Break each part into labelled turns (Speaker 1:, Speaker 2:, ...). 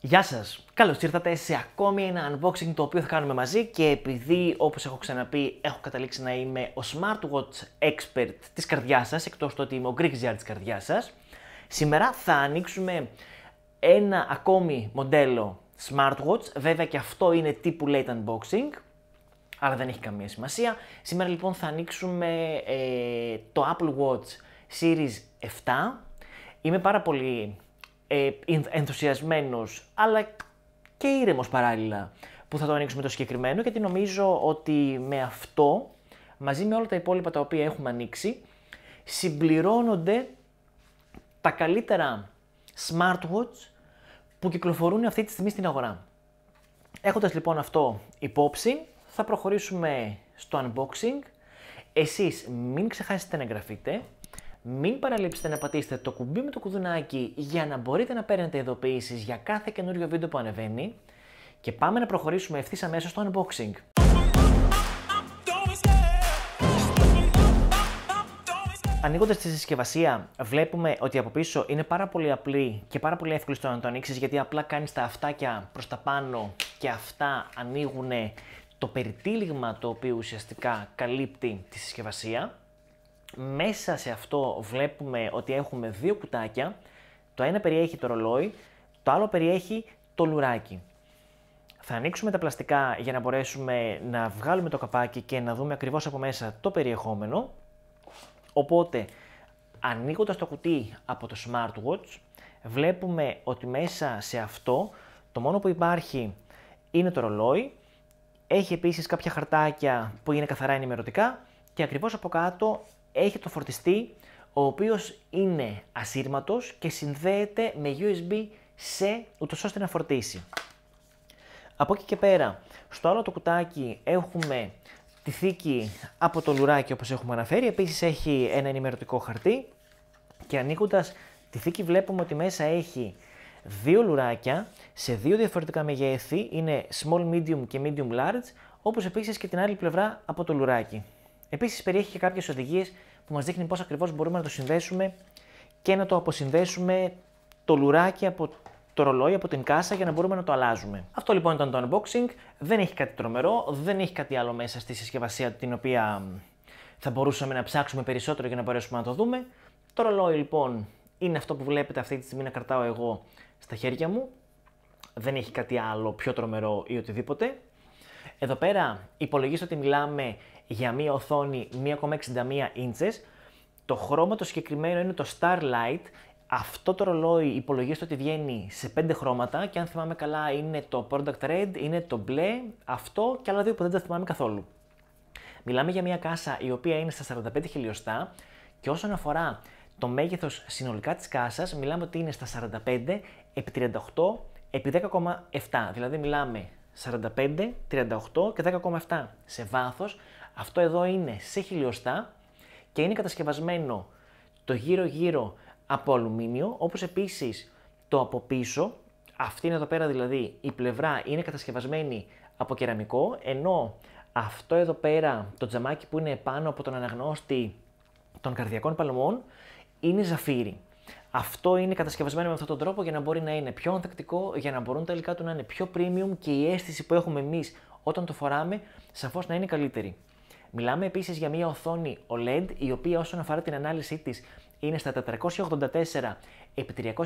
Speaker 1: Γεια σας! Καλώς ήρθατε σε ακόμη ένα unboxing το οποίο θα κάνουμε μαζί και επειδή όπως έχω ξαναπεί έχω καταλήξει να είμαι ο smartwatch expert της καρδιάς σας εκτός το ότι είμαι ο Greek GR της σας σήμερα θα ανοίξουμε ένα ακόμη μοντέλο smartwatch βέβαια και αυτό είναι τύπου late unboxing αλλά δεν έχει καμία σημασία σήμερα λοιπόν θα ανοίξουμε ε, το Apple Watch Series 7 Είμαι πάρα πολύ ε, ενθουσιασμένος, αλλά και ήρεμος παράλληλα που θα το ανοίξουμε το συγκεκριμένο, γιατί νομίζω ότι με αυτό, μαζί με όλα τα υπόλοιπα τα οποία έχουμε ανοίξει, συμπληρώνονται τα καλύτερα smartwatch που κυκλοφορούν αυτή τη στιγμή στην αγορά. Έχοντας λοιπόν αυτό υπόψη, θα προχωρήσουμε στο unboxing. Εσείς μην ξεχάσετε να εγγραφείτε, μην παραλείψετε να πατήσετε το κουμπί με το κουδουνάκι για να μπορείτε να παίρνετε ειδοποιήσεις για κάθε καινούριο βίντεο που ανεβαίνει και πάμε να προχωρήσουμε ευθύς αμέσως στο unboxing. Ανοίγοντας τη συσκευασία, βλέπουμε ότι από πίσω είναι πάρα πολύ απλή και πάρα πολύ εύκολη στο να το ανοίξεις γιατί απλά κάνεις τα αυτάκια προς τα πάνω και αυτά ανοίγουν το περιτύλιγμα το οποίο ουσιαστικά καλύπτει τη συσκευασία. Μέσα σε αυτό βλέπουμε ότι έχουμε δύο κουτάκια. Το ένα περιέχει το ρολόι, το άλλο περιέχει το λουράκι. Θα ανοίξουμε τα πλαστικά για να μπορέσουμε να βγάλουμε το καπάκι και να δούμε ακριβώς από μέσα το περιεχόμενο. Οπότε, ανοίγοντας το κουτί από το smartwatch, βλέπουμε ότι μέσα σε αυτό το μόνο που υπάρχει είναι το ρολόι. Έχει επίσης κάποια χαρτάκια που είναι καθαρά ενημερωτικά και ακριβώς από κάτω έχει το φορτιστή ο οποίος είναι ασύρματος και συνδέεται με USB σε ούτως ώστε να φορτίσει. Από εκεί και πέρα, στο άλλο το κουτάκι έχουμε τη θήκη από το λουράκι όπως έχουμε αναφέρει, επίσης έχει ένα ενημερωτικό χαρτί και ανοίγοντα τη θήκη βλέπουμε ότι μέσα έχει δύο λουράκια σε δύο διαφορετικά μεγέθη, είναι small, medium και medium large, όπως επίσης και την άλλη πλευρά από το λουράκι. Επίσης περιέχει και κάποιες οδηγίες που μας δείχνει πώς ακριβώς μπορούμε να το συνδέσουμε και να το αποσυνδέσουμε το λουράκι από το ρολόι, από την κάσα για να μπορούμε να το αλλάζουμε. Αυτό λοιπόν ήταν το unboxing, δεν έχει κάτι τρομερό, δεν έχει κάτι άλλο μέσα στη συσκευασία την οποία θα μπορούσαμε να ψάξουμε περισσότερο για να μπορέσουμε να το δούμε. Το ρολόι λοιπόν είναι αυτό που βλέπετε αυτή τη στιγμή να κρατάω εγώ στα χέρια μου. Δεν έχει κάτι άλλο πιο τρομερό ή οτιδήποτε. Εδώ πέρα υπολογίστε ότι μιλάμε για μία οθόνη 1,61 ίντσες. Το χρώμα το συγκεκριμένο είναι το Starlight. Αυτό το ρολόι υπολογίζεται ότι βγαίνει σε πέντε χρώματα και αν θυμάμαι καλά είναι το Product Red, είναι το μπλε, αυτό και άλλα δύο που δεν τα θυμάμαι καθόλου. Μιλάμε για μια κάσα η οποία είναι στα 45 χιλιοστά και όσον αφορά το μέγεθος συνολικά της κάσας μιλάμε ότι είναι στα 45 επί 38 επί 10,7. Δηλαδή μιλάμε 45, 38 και 10,7 σε βάθος αυτό εδώ είναι σε χιλιοστά και είναι κατασκευασμένο το γύρω-γύρω από αλουμίνιο, όπως επίσης το από πίσω, αυτή είναι εδώ πέρα δηλαδή η πλευρά είναι κατασκευασμένη από κεραμικό, ενώ αυτό εδώ πέρα το τζαμάκι που είναι πάνω από τον αναγνώστη των καρδιακών παλμών είναι ζαφύρι. Αυτό είναι κατασκευασμένο με αυτόν τον τρόπο για να μπορεί να είναι πιο ανθεκτικό, για να μπορούν τα υλικά του να είναι πιο premium και η αίσθηση που έχουμε εμείς όταν το φοράμε σαφώς να είναι καλύτερη. Μιλάμε επίσης για μια οθόνη OLED, η οποία όσον αφορά την ανάλυση της είναι στα 484 επί 396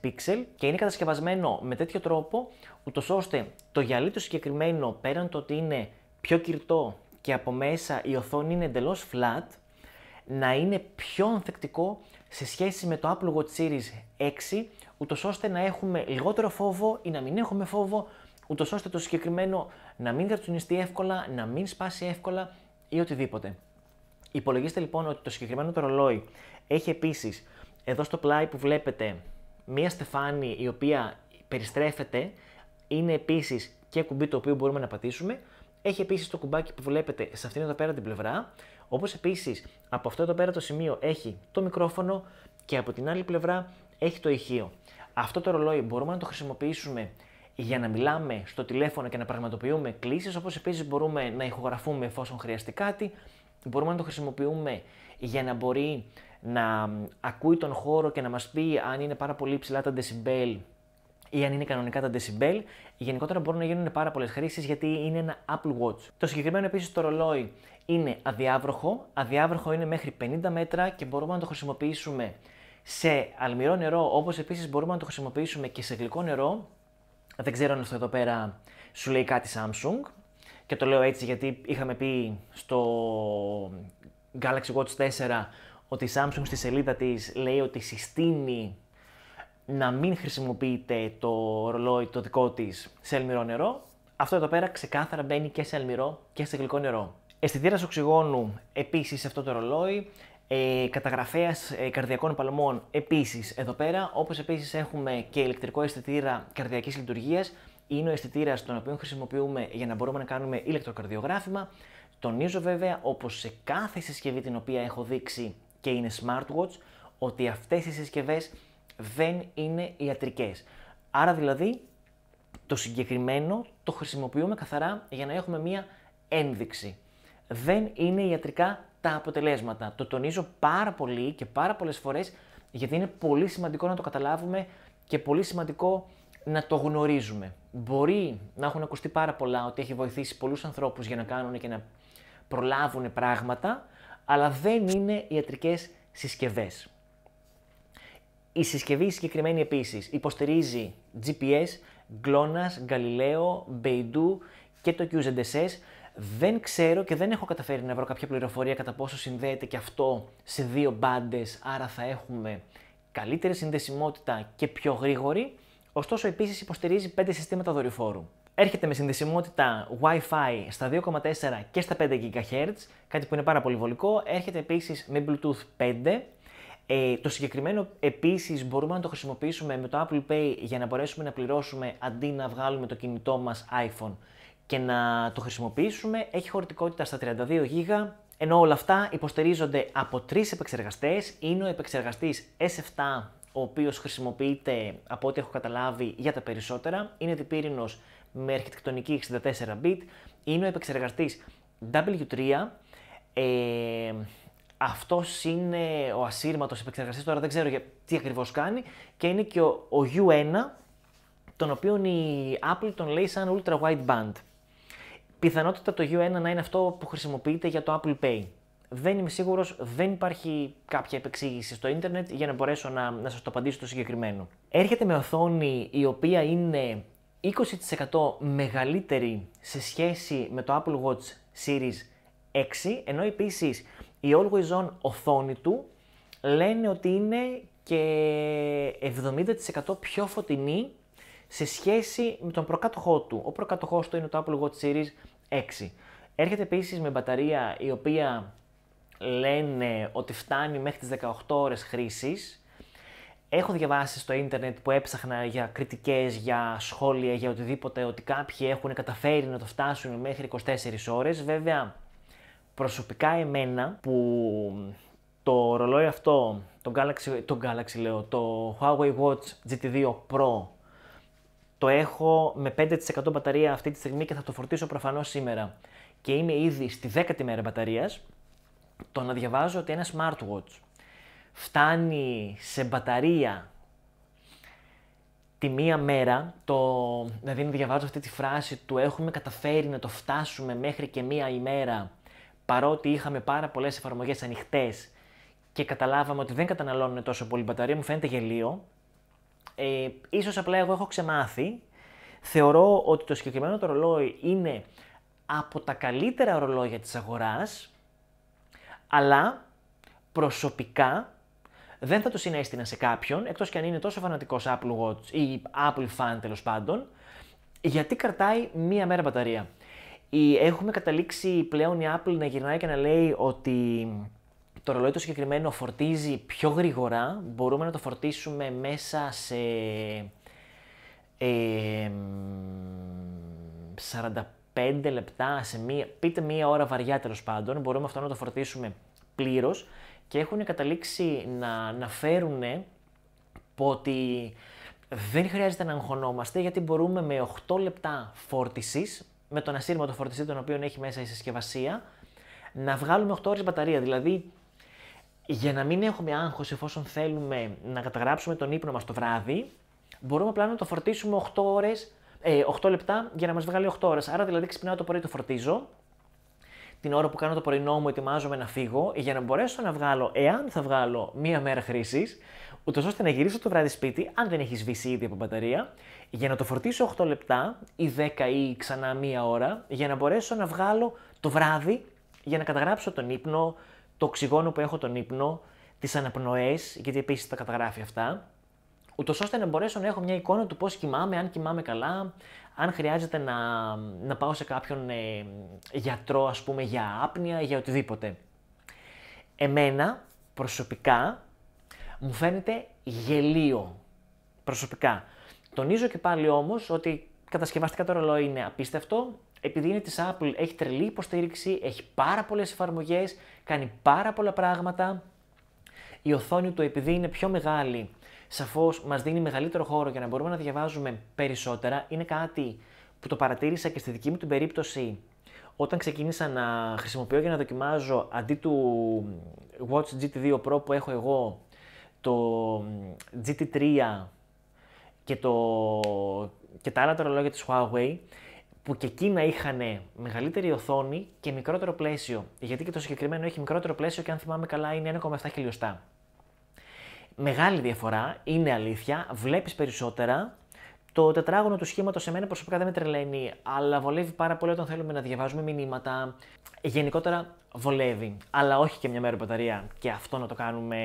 Speaker 1: πίξελ και είναι κατασκευασμένο με τέτοιο τρόπο, ούτως ώστε το γυαλί του συγκεκριμένο πέραν το ότι είναι πιο κυρτό και από μέσα η οθόνη είναι εντελώς flat, να είναι πιο ανθεκτικό σε σχέση με το Apple Watch Series 6, ούτως ώστε να έχουμε λιγότερο φόβο ή να μην έχουμε φόβο, ούτως ώστε το συγκεκριμένο να μην καρτουνιστεί εύκολα, να μην σπάσει εύκολα ή οτιδήποτε. Υπολογίστε λοιπόν ότι το συγκεκριμένο το ρολόι έχει επίσης εδώ στο πλάι που βλέπετε μία στεφάνη η οποία περιστρέφεται, είναι επίσης και κουμπί το οποίο μπορούμε να πατήσουμε. Έχει επίσης το κουμπάκι που βλέπετε σε αυτήν εδώ πέρα την πλευρά. Όπως επίσης από αυτό εδώ πέρα το σημείο έχει το μικρόφωνο και από την άλλη πλευρά έχει το ηχείο. Αυτό το ρολόι μπορούμε να το χρησιμοποιήσουμε για να μιλάμε στο τηλέφωνο και να πραγματοποιούμε κλήσεις, όπως επίσης μπορούμε να ηχογραφούμε εφόσον χρειαστεί κάτι, μπορούμε να το χρησιμοποιούμε για να μπορεί να ακούει τον χώρο και να μας πει αν είναι πάρα πολύ ψηλά τα decibel ή αν είναι κανονικά τα decibel. Γενικότερα μπορούν να γίνουν πάρα πολλές χρήσεις γιατί είναι ένα Apple Watch. Το συγκεκριμένο επίσης το ρολόι είναι αδιάβροχο. Αδιάβροχο είναι μέχρι 50 μέτρα και μπορούμε να το χρησιμοποιήσουμε σε αλμυρό νερό όπως επίσης μπορούμε να το χρησιμοποιήσουμε και σε γλυκό νερό δεν ξέρω αν αυτό εδώ πέρα σου λέει κάτι Samsung. Και το λέω έτσι γιατί είχαμε πει στο Galaxy Watch 4 ότι η Samsung στη σελίδα της λέει ότι συστήνει να μην χρησιμοποιείτε το ρολόι το δικό της σε αλμυρό νερό. Αυτό εδώ πέρα ξεκάθαρα μπαίνει και σε αλμυρό και σε γλυκό νερό. Αισθητήρας οξυγόνου επίσης σε αυτό το ρολόι, ε, καταγραφέας ε, καρδιακών παλμών επίσης εδώ πέρα, Όπως επίσης έχουμε και ηλεκτρικό αισθητήρα καρδιακής λειτουργίας είναι ο αισθητήρας τον οποίο χρησιμοποιούμε για να μπορούμε να κάνουμε ηλεκτροκαρδιογράφημα. Τονίζω βέβαια, όπως σε κάθε συσκευή την οποία έχω δείξει και είναι smartwatch, ότι αυτές οι συσκευές δεν είναι ιατρικές. Άρα δηλαδή το συγκεκριμένο το χρησιμοποιούμε καθαρά για να έχουμε μία ένδειξη. Δεν είναι ιατρικά τα αποτελέσματα. Το τονίζω πάρα πολύ και πάρα πολλές φορές γιατί είναι πολύ σημαντικό να το καταλάβουμε και πολύ σημαντικό να το γνωρίζουμε. Μπορεί να έχουν ακουστεί πάρα πολλά ότι έχει βοηθήσει πολλούς ανθρώπους για να κάνουν και να προλάβουν πράγματα, αλλά δεν είναι ιατρικές συσκευές. Η συσκευή συγκεκριμένη επίσης υποστηρίζει GPS, GLONASS, Galileo, Beidou και το QZSS, δεν ξέρω και δεν έχω καταφέρει να βρω κάποια πληροφορία κατά πόσο συνδέεται και αυτό σε δύο μπάντες, άρα θα έχουμε καλύτερη συνδεσιμότητα και πιο γρήγορη. Ωστόσο, επίσης υποστηρίζει 5 συστήματα δορυφόρου. Έρχεται με συνδεσιμότητα Wi-Fi στα 2,4 και στα 5 GHz, κάτι που είναι πάρα πολύ βολικό. Έρχεται επίσης με Bluetooth 5. Ε, το συγκεκριμένο επίσης μπορούμε να το χρησιμοποιήσουμε με το Apple Pay για να μπορέσουμε να πληρώσουμε αντί να βγάλουμε το κινητό μας iPhone και να το χρησιμοποιήσουμε. Έχει χωρητικότητα στα 32 gb ενώ όλα αυτά υποστηρίζονται από τρεις επεξεργαστές. Είναι ο επεξεργαστής S7, ο οποίος χρησιμοποιείται, από ό,τι έχω καταλάβει, για τα περισσότερα. Είναι διπύρινος με αρχιτεκτονική 64-bit. Είναι ο επεξεργαστής W3. Ε, αυτός είναι ο ασύρματος επεξεργαστής, τώρα δεν ξέρω τι ακριβώς κάνει. Και είναι και ο, U1, τον οποίο η Apple τον λέει σαν Ultra band. Πιθανότητα το U1 να είναι αυτό που χρησιμοποιείται για το Apple Pay. Δεν είμαι σίγουρος, δεν υπάρχει κάποια επεξήγηση στο ίντερνετ για να μπορέσω να, να σας το απαντήσω το συγκεκριμένο. Έρχεται με οθόνη η οποία είναι 20% μεγαλύτερη σε σχέση με το Apple Watch Series 6, ενώ επίσης η Always On οθόνη του λένε ότι είναι και 70% πιο φωτεινή σε σχέση με τον προκάτοχό του. Ο προκάτοχός του είναι το Apple Watch Series 6. Έρχεται επίσης με μπαταρία η οποία λένε ότι φτάνει μέχρι τις 18 ώρες χρήσης. Έχω διαβάσει στο ίντερνετ που έψαχνα για κριτικές, για σχόλια, για οτιδήποτε, ότι κάποιοι έχουν καταφέρει να το φτάσουν μέχρι 24 ώρες. Βέβαια, προσωπικά εμένα που το ρολόι αυτό, το Galaxy, το Galaxy λέω, το Huawei Watch GT2 Pro το έχω με 5% μπαταρία αυτή τη στιγμή και θα το φορτίσω προφανώς σήμερα και είμαι ήδη στη δέκατη μέρα μπαταρίας, το να διαβάζω ότι ένα smartwatch φτάνει σε μπαταρία τη μία μέρα, το, δηλαδή να διαβάζω αυτή τη φράση του έχουμε καταφέρει να το φτάσουμε μέχρι και μία ημέρα παρότι είχαμε πάρα πολλές εφαρμογές ανοιχτές και καταλάβαμε ότι δεν καταναλώνουν τόσο πολύ μπαταρία, μου φαίνεται γελίο ε, ίσως απλά εγώ έχω ξεμάθει, θεωρώ ότι το συγκεκριμένο το ρολόι είναι από τα καλύτερα ρολόγια της αγοράς, αλλά προσωπικά δεν θα το συνέστηνα σε κάποιον, εκτός και αν είναι τόσο φανατικός Apple Watch ή Apple fan τέλος πάντων, γιατί κρατάει μία μέρα μπαταρία. Έχουμε καταλήξει πλέον η Apple να γυρνάει και να λέει ότι το ρολόι το συγκεκριμένο φορτίζει πιο γρήγορα. Μπορούμε να το φορτίσουμε μέσα σε 45 λεπτά, σε μία, πείτε μία ώρα βαριά τέλος πάντων. Μπορούμε αυτό να το φορτίσουμε πλήρως και έχουν καταλήξει να, να φέρουν ότι δεν χρειάζεται να αγχωνόμαστε γιατί μπορούμε με 8 λεπτά φόρτισης, με τον ασύρματο φορτιστή τον οποίο έχει μέσα η συσκευασία, να βγάλουμε 8 ώρες μπαταρία. Δηλαδή για να μην έχουμε άγχος εφόσον θέλουμε να καταγράψουμε τον ύπνο μας το βράδυ, μπορούμε απλά να το φορτίσουμε 8, ώρες, 8 ε, λεπτά για να μας βγάλει 8 ώρες. Άρα δηλαδή ξυπνάω το πρωί το φορτίζω, την ώρα που κάνω το πρωινό μου ετοιμάζομαι να φύγω για να μπορέσω να βγάλω, εάν θα βγάλω μία μέρα χρήσης, ούτως ώστε να γυρίσω το βράδυ σπίτι, αν δεν έχεις σβήσει ήδη από μπαταρία, για να το φορτίσω 8 λεπτά ή 10 ή ξανά μία ώρα, για να μπορέσω να βγάλω το βράδυ για να καταγράψω τον ύπνο, το οξυγόνο που έχω τον ύπνο, τις αναπνοές, γιατί επίσης τα καταγράφει αυτά, ούτως ώστε να μπορέσω να έχω μια εικόνα του πώς κοιμάμαι, αν κοιμάμαι καλά, αν χρειάζεται να, να πάω σε κάποιον ε, γιατρό, ας πούμε, για άπνοια, για οτιδήποτε. Εμένα, προσωπικά, μου φαίνεται γελίο. Προσωπικά. Τονίζω και πάλι όμως ότι κατασκευαστικά το ρολόι είναι απίστευτο, επειδή είναι της Apple, έχει τρελή υποστήριξη, έχει πάρα πολλές εφαρμογές, κάνει πάρα πολλά πράγματα. Η οθόνη του επειδή είναι πιο μεγάλη, σαφώς μας δίνει μεγαλύτερο χώρο για να μπορούμε να διαβάζουμε περισσότερα. Είναι κάτι που το παρατήρησα και στη δική μου την περίπτωση όταν ξεκίνησα να χρησιμοποιώ για να δοκιμάζω αντί του Watch GT2 Pro που έχω εγώ, το GT3 και, το, και τα άλλα τα ρολόγια της Huawei, που και εκείνα είχαν μεγαλύτερη οθόνη και μικρότερο πλαίσιο. Γιατί και το συγκεκριμένο έχει μικρότερο πλαίσιο και αν θυμάμαι καλά είναι 1,7 χιλιοστά. Μεγάλη διαφορά, είναι αλήθεια, βλέπεις περισσότερα. Το τετράγωνο του σχήματος σε μένα προσωπικά δεν με τρελαίνει, αλλά βολεύει πάρα πολύ όταν θέλουμε να διαβάζουμε μηνύματα. Γενικότερα βολεύει, αλλά όχι και μια μέρα μπαταρία και αυτό να το κάνουμε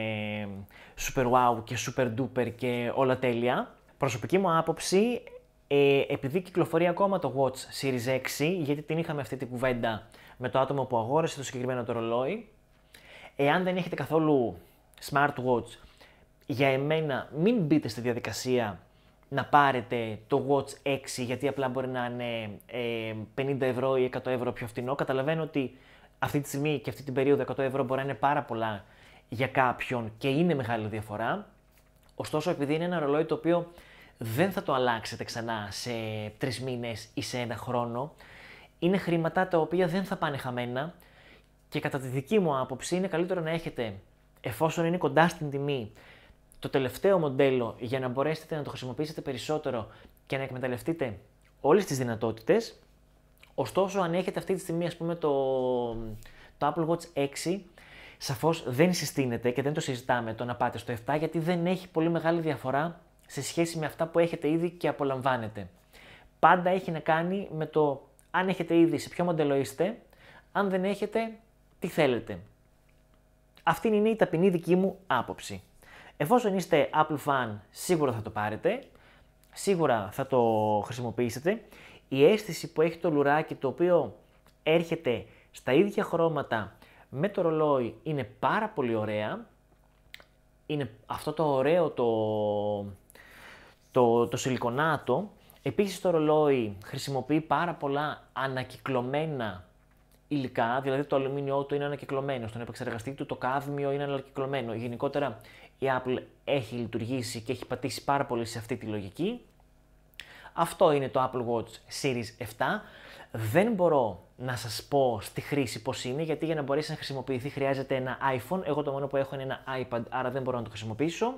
Speaker 1: super wow και super duper και όλα τέλεια. Προσωπική μου άποψη, ε, επειδή κυκλοφορεί ακόμα το Watch Series 6, γιατί την είχαμε αυτή την κουβέντα με το άτομο που αγόρασε το συγκεκριμένο το ρολόι, εάν δεν έχετε καθόλου smartwatch, για εμένα μην μπείτε στη διαδικασία να πάρετε το Watch 6 γιατί απλά μπορεί να είναι 50 ε, ευρώ ή 100 ευρώ πιο φτηνό. Καταλαβαίνω ότι αυτή τη στιγμή και αυτή την περίοδο 100 ευρώ μπορεί να είναι πάρα πολλά για κάποιον και είναι μεγάλη διαφορά. Ωστόσο, επειδή είναι ένα ρολόι το οποίο δεν θα το αλλάξετε ξανά σε τρεις μήνες ή σε ένα χρόνο. Είναι χρήματα τα οποία δεν θα πάνε χαμένα και κατά τη δική μου άποψη είναι καλύτερο να έχετε, εφόσον είναι κοντά στην τιμή, το τελευταίο μοντέλο για να μπορέσετε να το χρησιμοποιήσετε περισσότερο και να εκμεταλλευτείτε όλες τις δυνατότητες. Ωστόσο, αν έχετε αυτή τη στιγμή, ας πούμε, το, το Apple Watch 6, σαφώς δεν συστήνεται και δεν το συζητάμε το να πάτε στο 7, γιατί δεν έχει πολύ μεγάλη διαφορά σε σχέση με αυτά που έχετε ήδη και απολαμβάνετε. Πάντα έχει να κάνει με το αν έχετε ήδη, σε ποιο μοντέλο είστε, αν δεν έχετε, τι θέλετε. Αυτή είναι η ταπεινή δική μου άποψη. Εφόσον είστε Apple fan, σίγουρα θα το πάρετε, σίγουρα θα το χρησιμοποιήσετε. Η αίσθηση που έχει το λουράκι, το οποίο έρχεται στα ίδια χρώματα με το ρολόι, είναι πάρα πολύ ωραία. Είναι αυτό το ωραίο το το, σιλικονάτο. Επίσης το ρολόι χρησιμοποιεί πάρα πολλά ανακυκλωμένα υλικά, δηλαδή το αλουμίνιό του είναι ανακυκλωμένο, στον επεξεργαστή του το κάδμιο είναι ανακυκλωμένο. Γενικότερα η Apple έχει λειτουργήσει και έχει πατήσει πάρα πολύ σε αυτή τη λογική. Αυτό είναι το Apple Watch Series 7. Δεν μπορώ να σας πω στη χρήση πώς είναι, γιατί για να μπορέσει να χρησιμοποιηθεί χρειάζεται ένα iPhone. Εγώ το μόνο που έχω είναι ένα iPad, άρα δεν μπορώ να το χρησιμοποιήσω.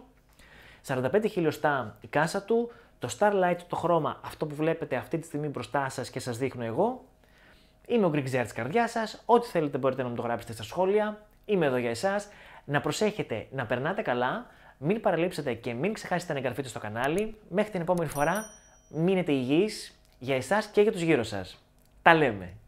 Speaker 1: 45 χιλιοστά η κάσα του, το Starlight, το χρώμα, αυτό που βλέπετε αυτή τη στιγμή μπροστά σας και σας δείχνω εγώ. Είμαι ο Γκριγκζέρ της καρδιάς σας, ό,τι θέλετε μπορείτε να μου το γράψετε στα σχόλια. Είμαι εδώ για εσάς. Να προσέχετε, να περνάτε καλά, μην παραλείψετε και μην ξεχάσετε να εγγραφείτε στο κανάλι. Μέχρι την επόμενη φορά, μείνετε υγιείς για εσάς και για τους γύρω σας. Τα λέμε!